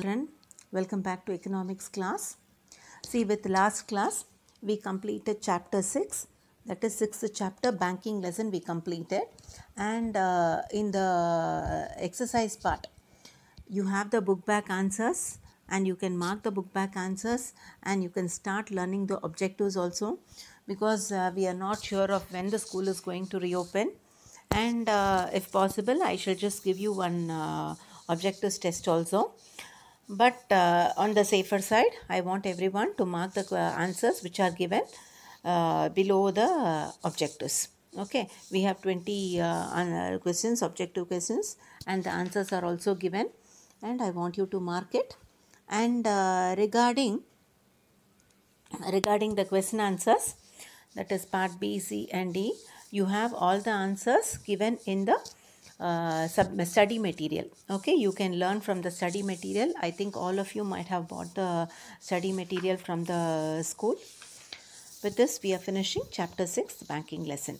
children welcome back to economics class see with last class we completed chapter 6 that is sixth chapter banking lesson we completed and uh, in the exercise part you have the book back answers and you can mark the book back answers and you can start learning the objectives also because uh, we are not sure of when the school is going to reopen and uh, if possible i shall just give you one uh, objectives test also but uh, on the safer side, I want everyone to mark the uh, answers which are given uh, below the objectives. Okay, we have 20 uh, uh, questions, objective questions and the answers are also given and I want you to mark it. And regarding regarding the question answers, that is part B, C and D, you have all the answers given in the uh, sub study material okay you can learn from the study material i think all of you might have bought the study material from the school with this we are finishing chapter 6 banking lesson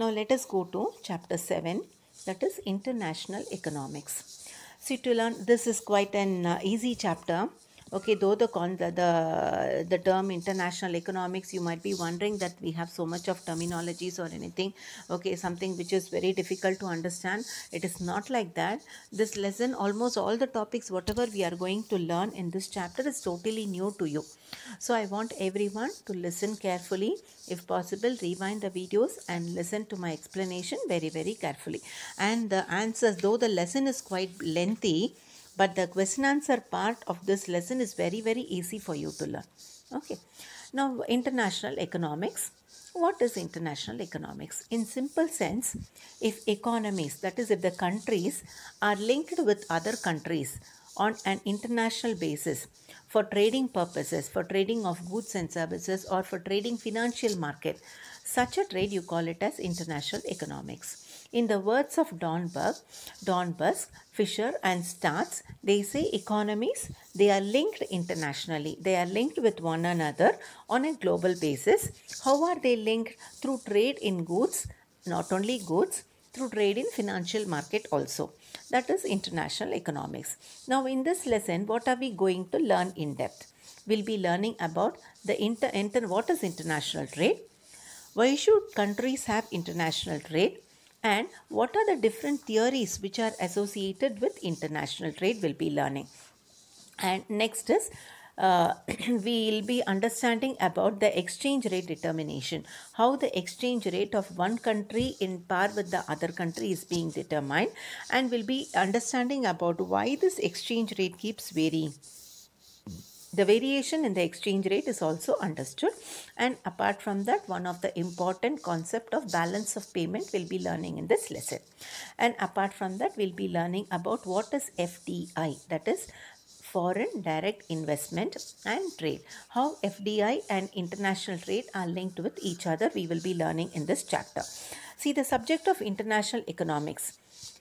now let us go to chapter 7 that is international economics so to learn this is quite an uh, easy chapter okay though the con the the term international economics you might be wondering that we have so much of terminologies or anything okay something which is very difficult to understand it is not like that this lesson almost all the topics whatever we are going to learn in this chapter is totally new to you so i want everyone to listen carefully if possible rewind the videos and listen to my explanation very very carefully and the answers though the lesson is quite lengthy but the question answer part of this lesson is very very easy for you to learn okay now international economics what is international economics in simple sense if economies that is if the countries are linked with other countries on an international basis for trading purposes for trading of goods and services or for trading financial market such a trade you call it as international economics in the words of Donberg, Donbusk, Fisher and Stans, they say economies, they are linked internationally. They are linked with one another on a global basis. How are they linked? Through trade in goods, not only goods, through trade in financial market also. That is international economics. Now in this lesson, what are we going to learn in depth? We'll be learning about the inter, inter what is international trade? Why should countries have international trade? and what are the different theories which are associated with international trade we'll be learning and next is uh, we'll be understanding about the exchange rate determination how the exchange rate of one country in par with the other country is being determined and we'll be understanding about why this exchange rate keeps varying the variation in the exchange rate is also understood and apart from that one of the important concept of balance of payment we'll be learning in this lesson. And apart from that we'll be learning about what is FDI that is foreign direct investment and trade. How FDI and international trade are linked with each other we will be learning in this chapter. See the subject of international economics.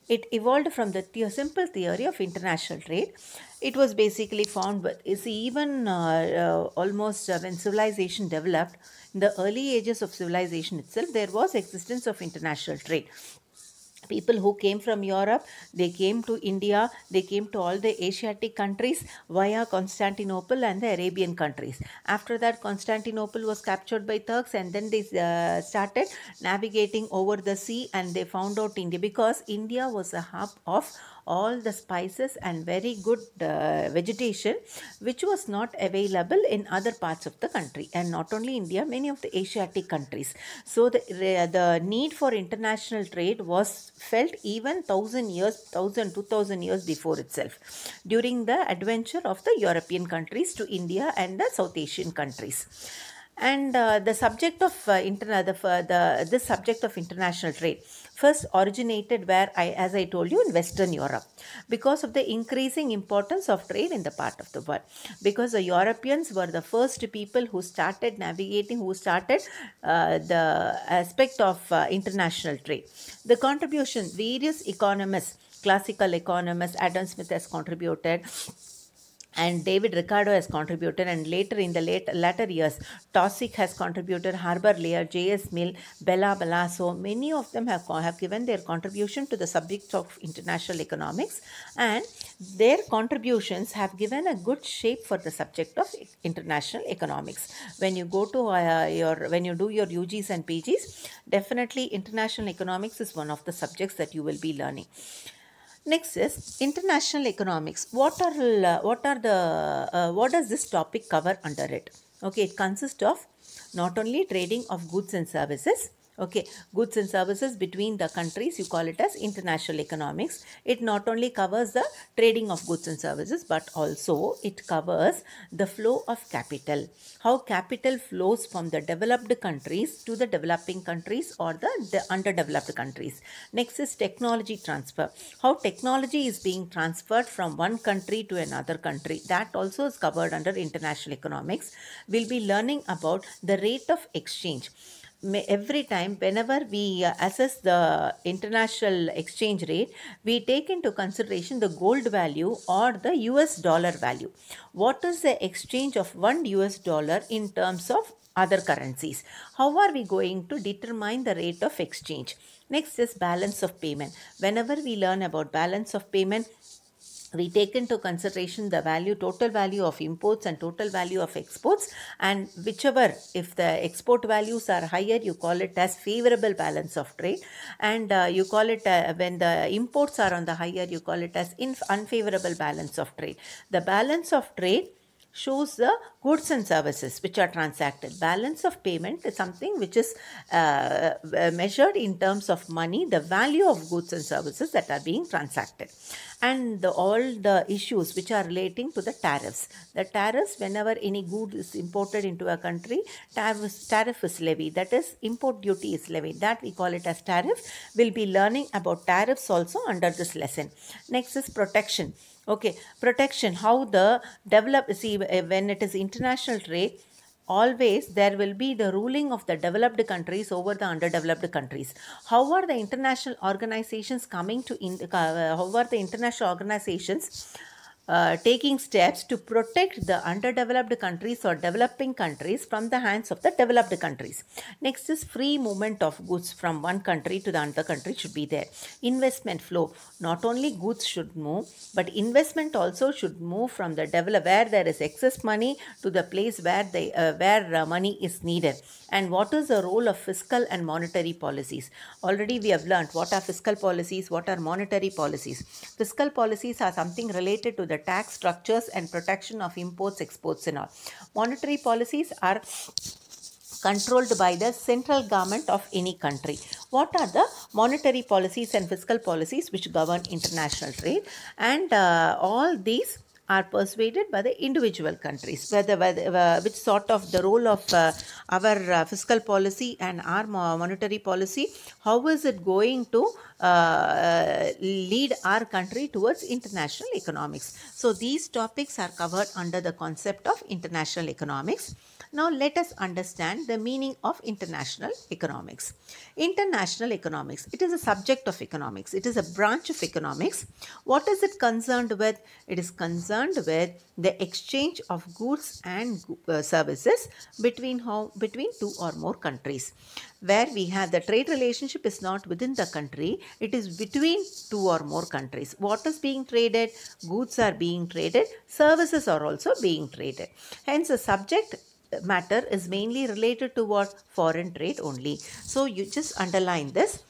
It evolved from the simple theory of international trade it was basically found with. You see, even uh, uh, almost uh, when civilization developed, in the early ages of civilization itself, there was existence of international trade people who came from Europe, they came to India, they came to all the Asiatic countries via Constantinople and the Arabian countries. After that, Constantinople was captured by Turks and then they uh, started navigating over the sea and they found out India because India was a hub of all the spices and very good uh, vegetation which was not available in other parts of the country and not only India, many of the Asiatic countries. So the, the need for international trade was felt even 1000 years, 1000, 2000 years before itself during the adventure of the European countries to India and the South Asian countries and uh, the subject of uh, interna- the, uh, the this subject of international trade first originated where I, as I told you, in Western Europe because of the increasing importance of trade in the part of the world. Because the Europeans were the first people who started navigating, who started uh, the aspect of uh, international trade. The contribution, various economists, classical economists, Adam Smith has contributed and David Ricardo has contributed, and later in the late, latter years, Tossic has contributed, Harbour Layer, J.S. Mill, Bella Balasso. Many of them have, have given their contribution to the subject of international economics, and their contributions have given a good shape for the subject of international economics. When you go to uh, your, when you do your UGs and PGs, definitely international economics is one of the subjects that you will be learning. Next is international economics. What are uh, what are the uh, what does this topic cover under it? Okay, it consists of not only trading of goods and services okay goods and services between the countries you call it as international economics it not only covers the trading of goods and services but also it covers the flow of capital how capital flows from the developed countries to the developing countries or the, the underdeveloped countries next is technology transfer how technology is being transferred from one country to another country that also is covered under international economics we'll be learning about the rate of exchange every time whenever we uh, assess the international exchange rate we take into consideration the gold value or the us dollar value what is the exchange of one us dollar in terms of other currencies how are we going to determine the rate of exchange next is balance of payment whenever we learn about balance of payment we take into consideration the value, total value of imports and total value of exports and whichever, if the export values are higher, you call it as favorable balance of trade and uh, you call it, uh, when the imports are on the higher, you call it as unfavorable balance of trade. The balance of trade shows the goods and services which are transacted. Balance of payment is something which is uh, measured in terms of money, the value of goods and services that are being transacted and the, all the issues which are relating to the tariffs. The tariffs, whenever any good is imported into a country, tariff, tariff is levy, that is import duty is levy. That we call it as tariff. We'll be learning about tariffs also under this lesson. Next is protection. Okay, protection, how the develop, see when it is international trade, always there will be the ruling of the developed countries over the underdeveloped countries how are the international organizations coming to in, uh, how are the international organizations uh, taking steps to protect the underdeveloped countries or developing countries from the hands of the developed countries. Next is free movement of goods from one country to the other country should be there. Investment flow. Not only goods should move, but investment also should move from the develop where there is excess money to the place where they uh, where uh, money is needed. And what is the role of fiscal and monetary policies? Already we have learned what are fiscal policies, what are monetary policies. Fiscal policies are something related to the the tax structures and protection of imports, exports and all. Monetary policies are controlled by the central government of any country. What are the monetary policies and fiscal policies which govern international trade? And uh, all these are persuaded by the individual countries, whether, whether uh, which sort of the role of uh, our uh, fiscal policy and our monetary policy, how is it going to uh, uh, lead our country towards international economics. So these topics are covered under the concept of international economics. Now let us understand the meaning of international economics. International economics, it is a subject of economics. It is a branch of economics. What is it concerned with? It is concerned with the exchange of goods and uh, services between, how, between two or more countries where we have the trade relationship is not within the country it is between two or more countries what is being traded goods are being traded services are also being traded hence the subject matter is mainly related to what foreign trade only. So you just underline this.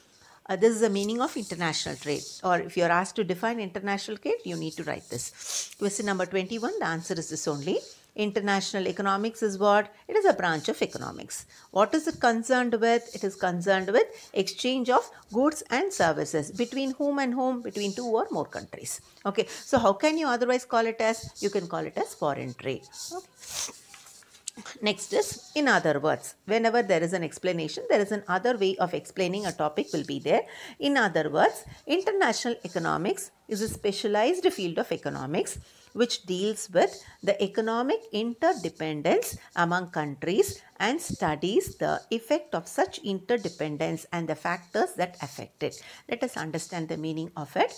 Uh, this is the meaning of international trade or if you are asked to define international trade you need to write this question number 21 the answer is this only international economics is what it is a branch of economics what is it concerned with it is concerned with exchange of goods and services between whom and whom between two or more countries okay so how can you otherwise call it as you can call it as foreign trade okay. Next is in other words. Whenever there is an explanation, there is another way of explaining a topic will be there. In other words, international economics is a specialized field of economics which deals with the economic interdependence among countries and studies the effect of such interdependence and the factors that affect it. Let us understand the meaning of it.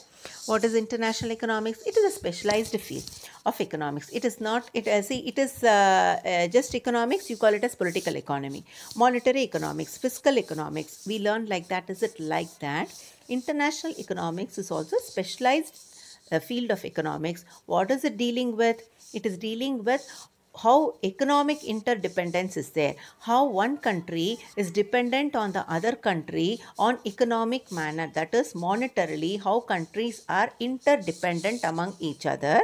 What is international economics? It is a specialized field of economics. It is not, it is, uh, it is uh, uh, just economics, you call it as political economy. Monetary economics, fiscal economics, we learn like that. Is it like that? International economics is also specialized the field of economics, what is it dealing with? It is dealing with how economic interdependence is there how one country is dependent on the other country on economic manner that is monetarily how countries are interdependent among each other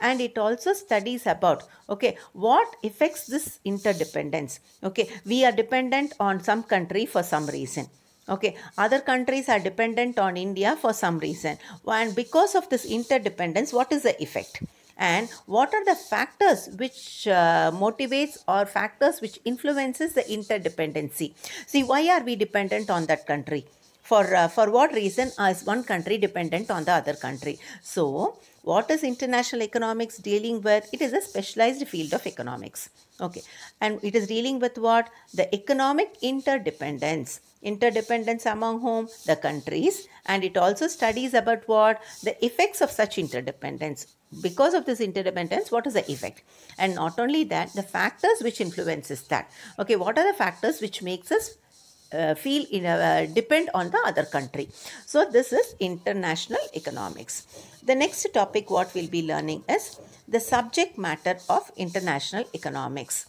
and it also studies about okay what affects this interdependence okay we are dependent on some country for some reason Okay, other countries are dependent on India for some reason. And because of this interdependence, what is the effect? and what are the factors which uh, motivates or factors which influences the interdependency see why are we dependent on that country for uh, for what reason is one country dependent on the other country so what is international economics dealing with it is a specialized field of economics Okay, and it is dealing with what? The economic interdependence. Interdependence among whom? The countries. And it also studies about what? The effects of such interdependence. Because of this interdependence, what is the effect? And not only that, the factors which influences that. Okay, what are the factors which makes us uh, feel in a, uh, depend on the other country. So this is international economics. The next topic what we'll be learning is the subject matter of international economics.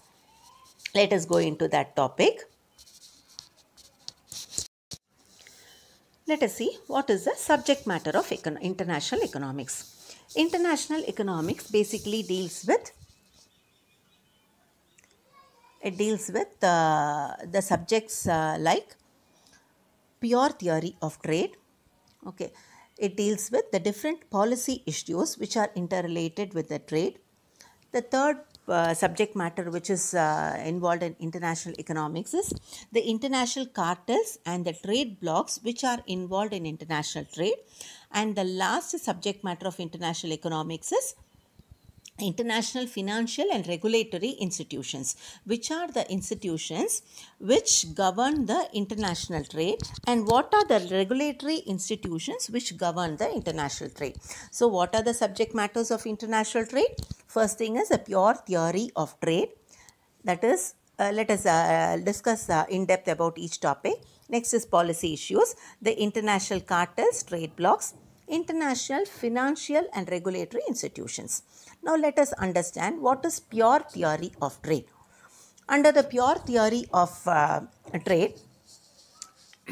Let us go into that topic. Let us see what is the subject matter of econ international economics. International economics basically deals with it deals with uh, the subjects uh, like pure theory of trade okay it deals with the different policy issues which are interrelated with the trade the third uh, subject matter which is uh, involved in international economics is the international cartels and the trade blocks which are involved in international trade and the last subject matter of international economics is international financial and regulatory institutions which are the institutions which govern the international trade and what are the regulatory institutions which govern the international trade so what are the subject matters of international trade first thing is a pure theory of trade that is uh, let us uh, discuss uh, in depth about each topic next is policy issues the international cartels trade blocks international financial and regulatory institutions now let us understand what is pure theory of trade. Under the pure theory of uh, trade,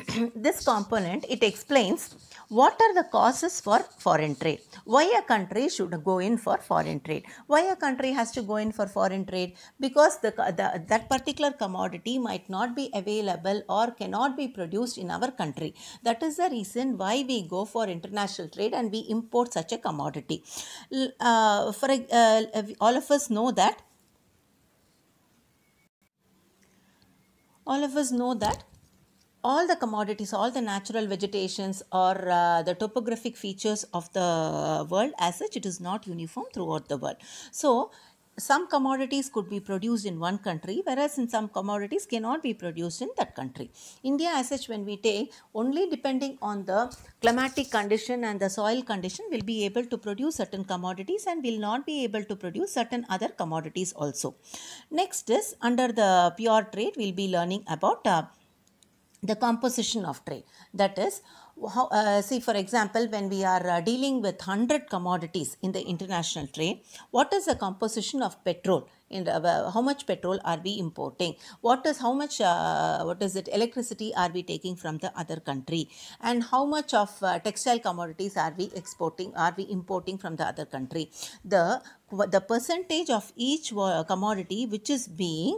this component, it explains what are the causes for foreign trade? Why a country should go in for foreign trade? Why a country has to go in for foreign trade? Because the, the, that particular commodity might not be available or cannot be produced in our country. That is the reason why we go for international trade and we import such a commodity. Uh, for uh, all of us know that all of us know that all the commodities, all the natural vegetations or uh, the topographic features of the world as such, it is not uniform throughout the world. So, some commodities could be produced in one country whereas in some commodities cannot be produced in that country. India as such when we take only depending on the climatic condition and the soil condition will be able to produce certain commodities and will not be able to produce certain other commodities also. Next is under the pure trade we will be learning about uh, the composition of trade that is how, uh, see for example when we are uh, dealing with 100 commodities in the international trade what is the composition of petrol in uh, how much petrol are we importing what is how much uh, what is it electricity are we taking from the other country and how much of uh, textile commodities are we exporting are we importing from the other country the the percentage of each uh, commodity which is being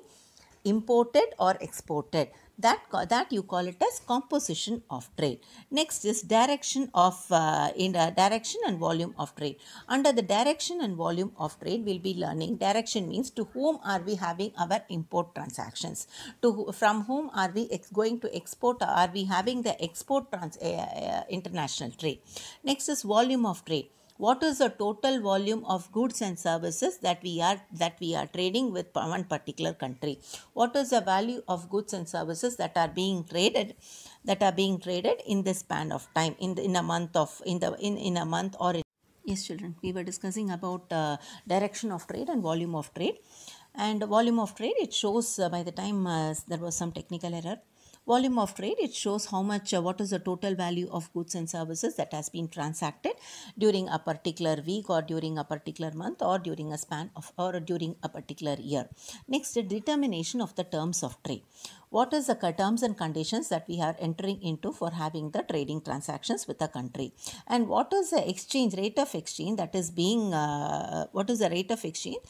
imported or exported that, that you call it as composition of trade. Next is direction of uh, in uh, direction and volume of trade. Under the direction and volume of trade, we'll be learning direction means to whom are we having our import transactions, to from whom are we going to export, are we having the export trans uh, uh international trade. Next is volume of trade what is the total volume of goods and services that we are that we are trading with one particular country what is the value of goods and services that are being traded that are being traded in this span of time in the, in a month of in the in, in a month or in yes children we were discussing about uh, direction of trade and volume of trade and volume of trade it shows uh, by the time uh, there was some technical error Volume of trade, it shows how much, uh, what is the total value of goods and services that has been transacted during a particular week or during a particular month or during a span of or during a particular year. Next, determination of the terms of trade what is the terms and conditions that we are entering into for having the trading transactions with a country and what is the exchange rate of exchange that is being uh, what is the rate of exchange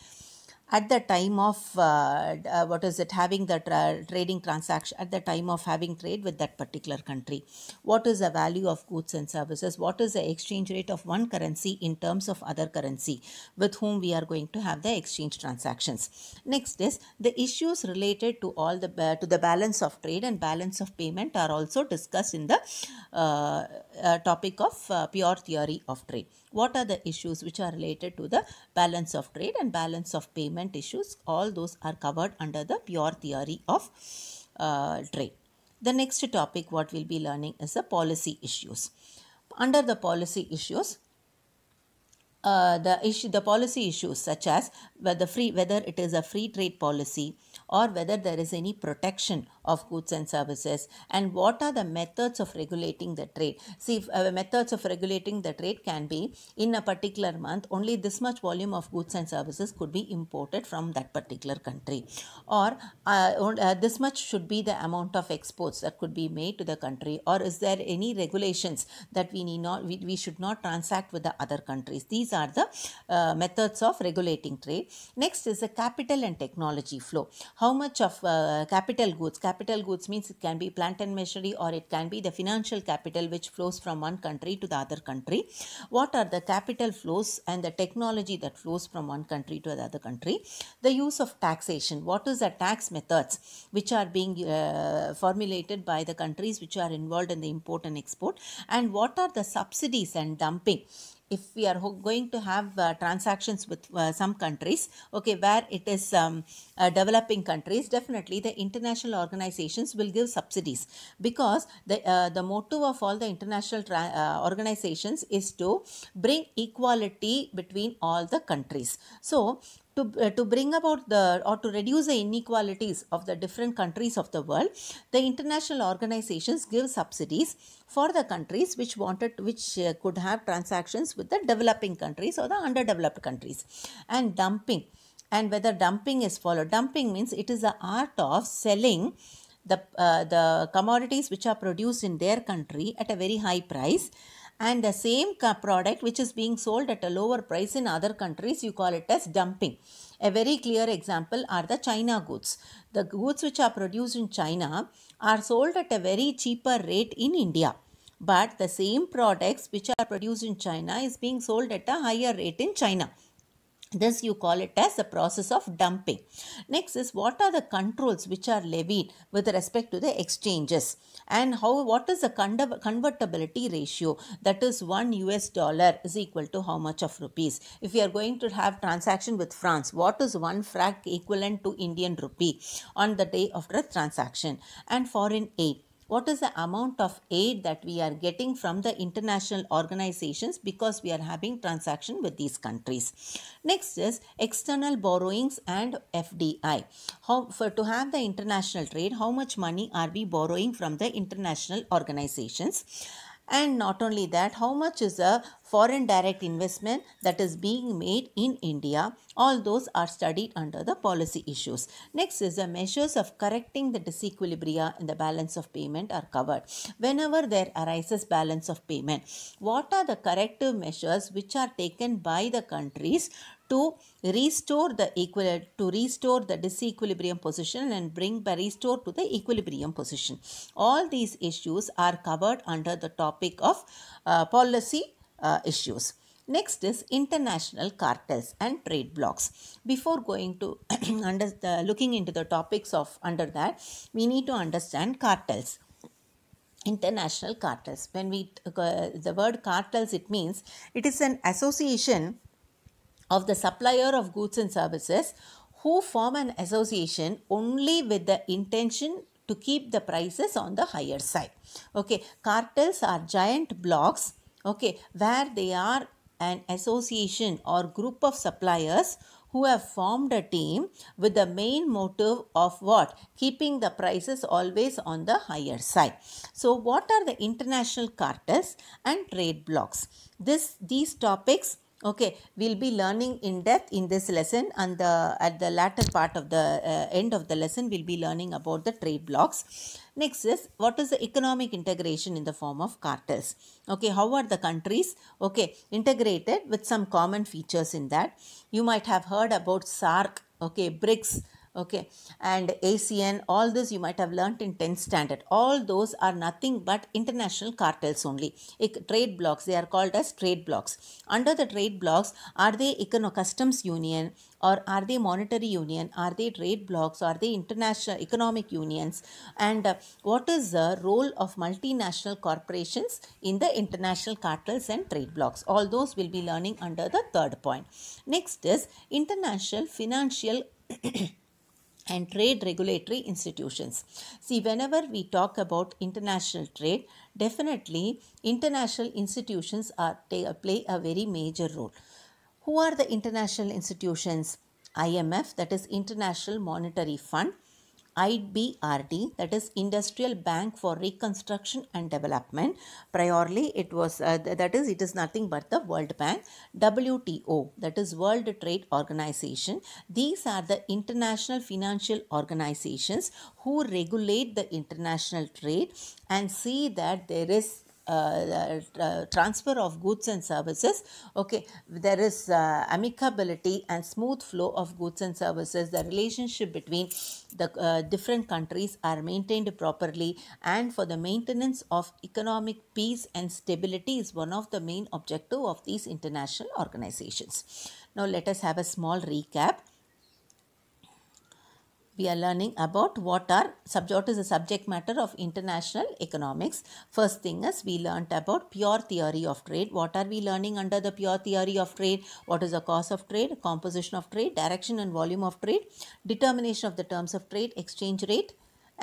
at the time of uh, uh, what is it having the tra trading transaction at the time of having trade with that particular country what is the value of goods and services what is the exchange rate of one currency in terms of other currency with whom we are going to have the exchange transactions next is the issues related to all the uh, to the balance of trade and balance of payment are also discussed in the uh, uh, topic of uh, pure theory of trade. What are the issues which are related to the balance of trade and balance of payment issues? All those are covered under the pure theory of uh, trade. The next topic what we'll be learning is the policy issues. Under the policy issues, uh, the issue, the policy issues such as whether free whether it is a free trade policy, or whether there is any protection of goods and services and what are the methods of regulating the trade. See, uh, methods of regulating the trade can be in a particular month only this much volume of goods and services could be imported from that particular country or uh, uh, this much should be the amount of exports that could be made to the country or is there any regulations that we need not we, we should not transact with the other countries these are the uh, methods of regulating trade next is the capital and technology flow how much of uh, capital goods capital goods means it can be plant and machinery or it can be the financial capital which flows from one country to the other country what are the capital flows and the technology that flows from one country to the other country the use of taxation what is the tax methods which are being uh, formulated by the countries which are involved in the import and export and what are the subsidies and dumping if we are going to have uh, transactions with uh, some countries, okay, where it is um, uh, developing countries, definitely the international organizations will give subsidies because the uh, the motive of all the international uh, organizations is to bring equality between all the countries. So to, uh, to bring about the or to reduce the inequalities of the different countries of the world the international organizations give subsidies for the countries which wanted which uh, could have transactions with the developing countries or the underdeveloped countries and dumping and whether dumping is followed dumping means it is the art of selling the uh, the commodities which are produced in their country at a very high price and the same product which is being sold at a lower price in other countries you call it as dumping a very clear example are the china goods the goods which are produced in china are sold at a very cheaper rate in india but the same products which are produced in china is being sold at a higher rate in china this you call it as the process of dumping. Next is what are the controls which are levied with respect to the exchanges and how what is the convertibility ratio that is 1 US dollar is equal to how much of rupees. If you are going to have transaction with France, what is 1 franc equivalent to Indian rupee on the day of the transaction and foreign aid what is the amount of aid that we are getting from the international organizations because we are having transaction with these countries. Next is external borrowings and FDI. How for to have the international trade, how much money are we borrowing from the international organizations? And not only that, how much is a foreign direct investment that is being made in India? All those are studied under the policy issues. Next is the measures of correcting the disequilibria in the balance of payment are covered. Whenever there arises balance of payment, what are the corrective measures which are taken by the countries to restore the to restore the disequilibrium position and bring uh, restore to the equilibrium position all these issues are covered under the topic of uh, policy uh, issues Next is international cartels and trade blocks. Before going to under the, uh, looking into the topics of under that, we need to understand cartels. International cartels. When we uh, the word cartels, it means it is an association of the supplier of goods and services who form an association only with the intention to keep the prices on the higher side. Okay, cartels are giant blocks, okay, where they are an association or group of suppliers who have formed a team with the main motive of what? Keeping the prices always on the higher side. So, what are the international cartels and trade blocks? This, these topics Okay, we'll be learning in depth in this lesson and the, at the latter part of the uh, end of the lesson, we'll be learning about the trade blocks. Next is what is the economic integration in the form of cartels? Okay, how are the countries? Okay, integrated with some common features in that. You might have heard about SARC, okay, BRICS, okay and acn all this you might have learnt in 10th standard all those are nothing but international cartels only trade blocks they are called as trade blocks under the trade blocks are they economic customs union or are they monetary union are they trade blocks are they international economic unions and uh, what is the role of multinational corporations in the international cartels and trade blocks all those will be learning under the third point next is international financial and trade regulatory institutions. See, whenever we talk about international trade, definitely international institutions are, play a very major role. Who are the international institutions? IMF, that is International Monetary Fund, IBRD, that is Industrial Bank for Reconstruction and Development. Priorly, it was uh, th that is it is nothing but the World Bank. WTO, that is World Trade Organization. These are the international financial organizations who regulate the international trade and see that there is uh, uh, transfer of goods and services okay there is uh, amicability and smooth flow of goods and services the relationship between the uh, different countries are maintained properly and for the maintenance of economic peace and stability is one of the main objective of these international organizations now let us have a small recap we are learning about what are subject what is the subject matter of international economics first thing is we learnt about pure theory of trade what are we learning under the pure theory of trade what is the cause of trade composition of trade direction and volume of trade determination of the terms of trade exchange rate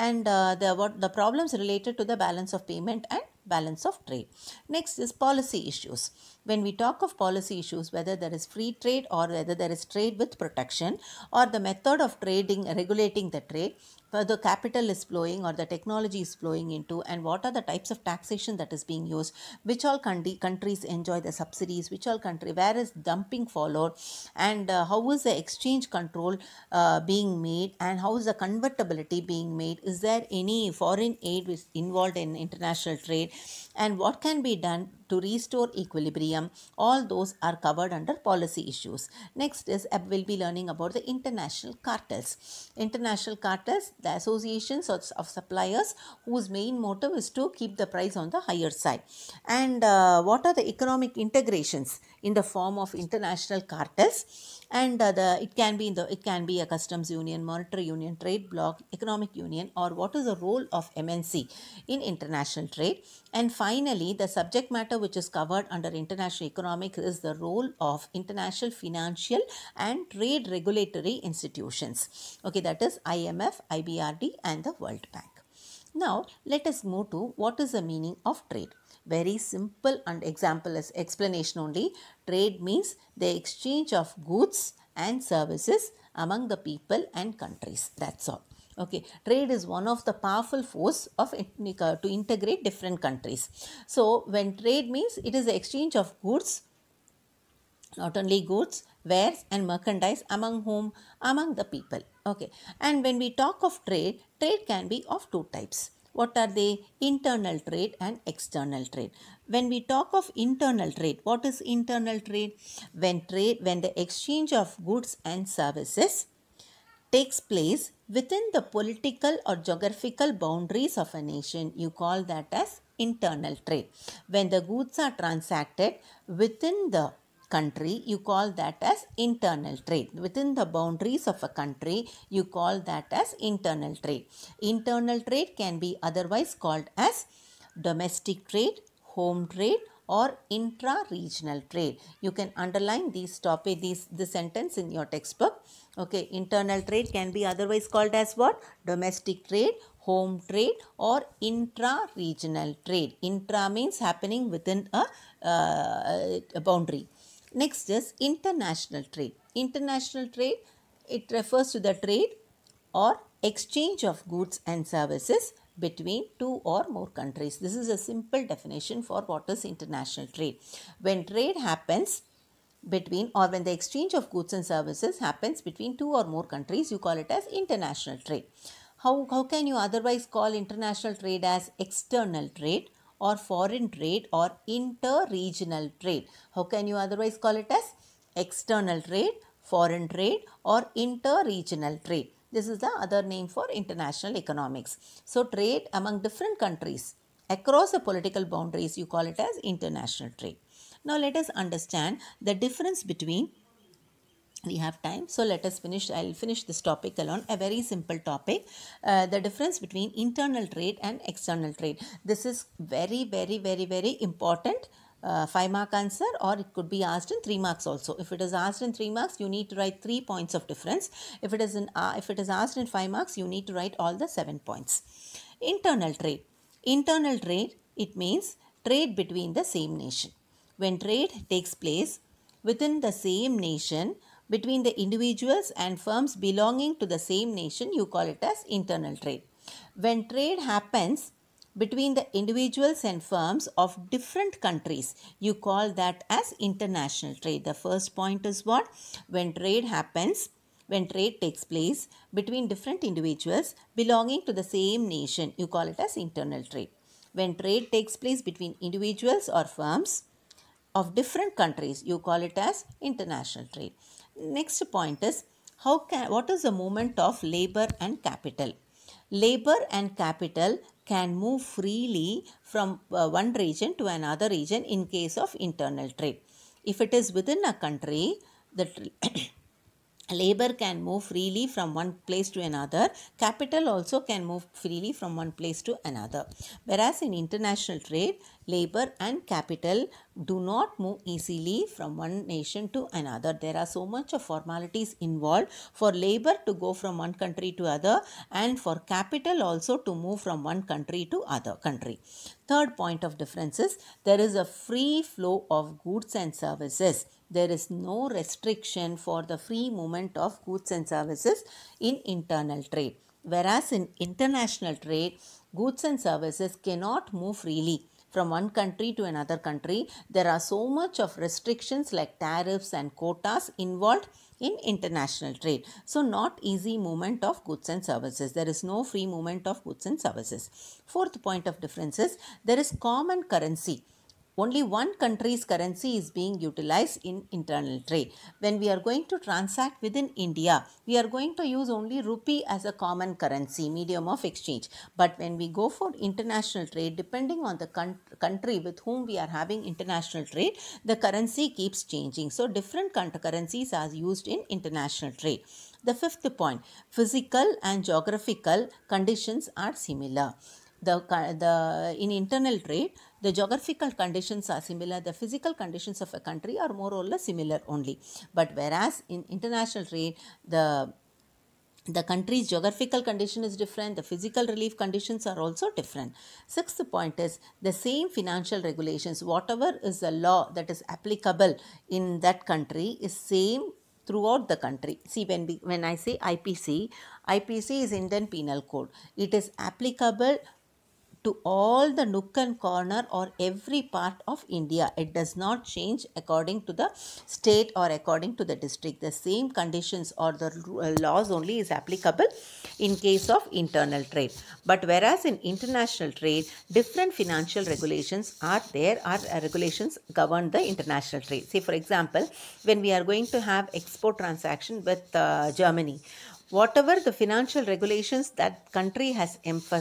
and uh, the what the problems related to the balance of payment and balance of trade. Next is policy issues. When we talk of policy issues, whether there is free trade or whether there is trade with protection or the method of trading regulating the trade, the capital is flowing or the technology is flowing into and what are the types of taxation that is being used which all countries enjoy the subsidies which all country where is dumping followed and uh, how is the exchange control uh, being made and how is the convertibility being made is there any foreign aid which involved in international trade and what can be done to restore equilibrium. All those are covered under policy issues. Next is uh, we'll be learning about the international cartels. International cartels, the associations of, suppliers whose main motive is to keep the price on the higher side. And uh, what are the economic integrations? in the form of international cartels and uh, the it can be in the it can be a customs union monetary union trade bloc economic union or what is the role of mnc in international trade and finally the subject matter which is covered under international economics is the role of international financial and trade regulatory institutions okay that is imf ibrd and the world bank now let us move to what is the meaning of trade very simple and example as explanation only. Trade means the exchange of goods and services among the people and countries. That's all. Okay, trade is one of the powerful force of uh, to integrate different countries. So, when trade means it is the exchange of goods, not only goods, wares and merchandise among whom? Among the people. Okay, and when we talk of trade, trade can be of two types what are they? Internal trade and external trade. When we talk of internal trade, what is internal trade? When trade, when the exchange of goods and services takes place within the political or geographical boundaries of a nation, you call that as internal trade. When the goods are transacted within the country, you call that as internal trade. Within the boundaries of a country, you call that as internal trade. Internal trade can be otherwise called as domestic trade, home trade, or intra-regional trade. You can underline these topic, these the sentence in your textbook. Okay, internal trade can be otherwise called as what? Domestic trade, home trade, or intra-regional trade. Intra means happening within a, uh, a boundary. Next is international trade. International trade, it refers to the trade or exchange of goods and services between two or more countries. This is a simple definition for what is international trade. When trade happens between or when the exchange of goods and services happens between two or more countries, you call it as international trade. How, how can you otherwise call international trade as external trade? or foreign trade or inter-regional trade. How can you otherwise call it as external trade, foreign trade or inter-regional trade. This is the other name for international economics. So trade among different countries across the political boundaries you call it as international trade. Now let us understand the difference between we have time so let us finish i'll finish this topic alone a very simple topic uh, the difference between internal trade and external trade this is very very very very important uh, five mark answer or it could be asked in three marks also if it is asked in three marks you need to write three points of difference if it is in uh, if it is asked in five marks you need to write all the seven points internal trade internal trade it means trade between the same nation when trade takes place within the same nation between the individuals and firms belonging to the same nation, you call it as internal trade. When trade happens between the individuals and firms of different countries, you call that as international trade. The first point is what? When trade happens, when trade takes place between different individuals belonging to the same nation, you call it as internal trade. When trade takes place between individuals or firms, of different countries. You call it as international trade. Next point is how can what is the movement of labor and capital? Labor and capital can move freely from uh, one region to another region in case of internal trade. If it is within a country, the labor can move freely from one place to another capital also can move freely from one place to another whereas in international trade labor and capital do not move easily from one nation to another there are so much of formalities involved for labor to go from one country to other and for capital also to move from one country to other country third point of difference is there is a free flow of goods and services there is no restriction for the free movement of goods and services in internal trade. Whereas in international trade, goods and services cannot move freely from one country to another country. There are so much of restrictions like tariffs and quotas involved in international trade. So, not easy movement of goods and services. There is no free movement of goods and services. Fourth point of difference is there is common currency only one country's currency is being utilized in internal trade. When we are going to transact within India, we are going to use only rupee as a common currency, medium of exchange. But when we go for international trade, depending on the country with whom we are having international trade, the currency keeps changing. So different currencies are used in international trade. The fifth point, physical and geographical conditions are similar the, the, in internal trade, the geographical conditions are similar, the physical conditions of a country are more or less similar only. But whereas in international trade, the the country's geographical condition is different the physical relief conditions are also different sixth point is the same financial regulations whatever is the law that is applicable in that country is same throughout the country see when we, when i say ipc ipc is indian penal code it is applicable to all the nook and corner or every part of India. It does not change according to the state or according to the district. The same conditions or the uh, laws only is applicable in case of internal trade. But whereas in international trade, different financial regulations are there are uh, regulations govern the international trade. Say for example, when we are going to have export transaction with uh, Germany whatever the financial regulations that country has,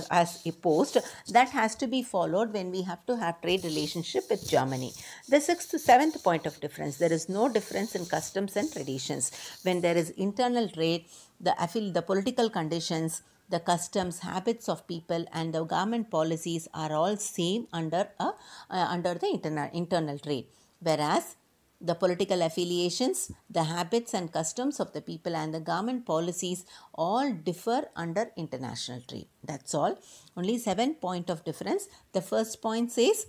has imposed, that has to be followed when we have to have trade relationship with Germany. The sixth to seventh point of difference, there is no difference in customs and traditions. When there is internal trade, the, the political conditions, the customs habits of people and the government policies are all same under a uh, under the interna- internal trade whereas the political affiliations, the habits and customs of the people and the government policies all differ under international trade. That's all. Only seven point of difference. The first point says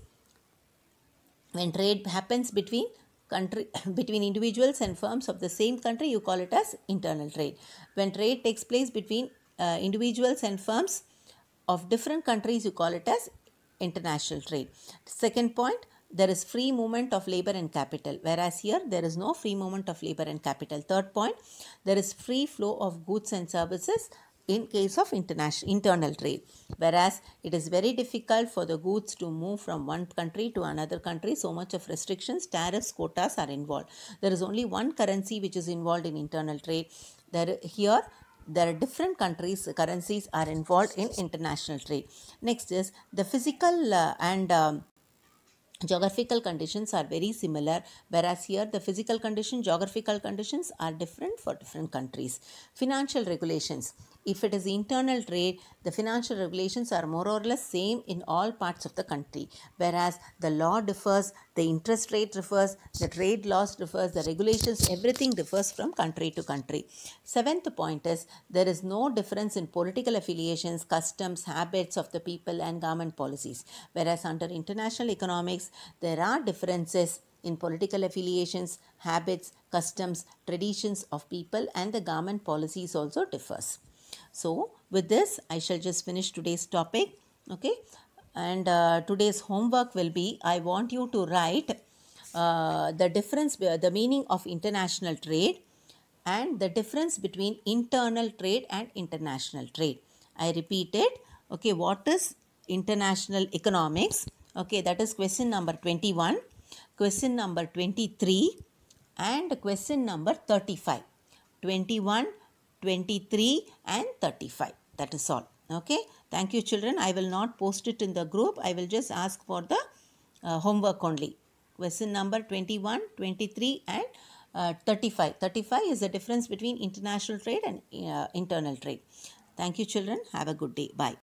when trade happens between country between individuals and firms of the same country you call it as internal trade when trade takes place between uh, individuals and firms of different countries you call it as international trade second point there is free movement of labor and capital whereas here there is no free movement of labor and capital third point there is free flow of goods and services in case of international internal trade whereas it is very difficult for the goods to move from one country to another country so much of restrictions tariffs quotas are involved there is only one currency which is involved in internal trade there here there are different countries currencies are involved in international trade next is the physical uh, and um, geographical conditions are very similar whereas here the physical condition geographical conditions are different for different countries financial regulations if it is internal trade, the financial regulations are more or less same in all parts of the country. Whereas the law differs, the interest rate differs, the trade laws differs, the regulations, everything differs from country to country. Seventh point is there is no difference in political affiliations, customs, habits of the people and government policies. Whereas under international economics, there are differences in political affiliations, habits, customs, traditions of people and the government policies also differs. So with this I shall just finish today's topic okay and uh, today's homework will be I want you to write uh, the difference uh, the meaning of international trade and the difference between internal trade and international trade. I repeat it okay what is international economics okay that is question number 21 question number 23 and question number 35 21 23 and 35. That is all. Okay. Thank you children. I will not post it in the group. I will just ask for the uh, homework only. Question number 21, 23 and uh, 35. 35 is the difference between international trade and uh, internal trade. Thank you children. Have a good day. Bye.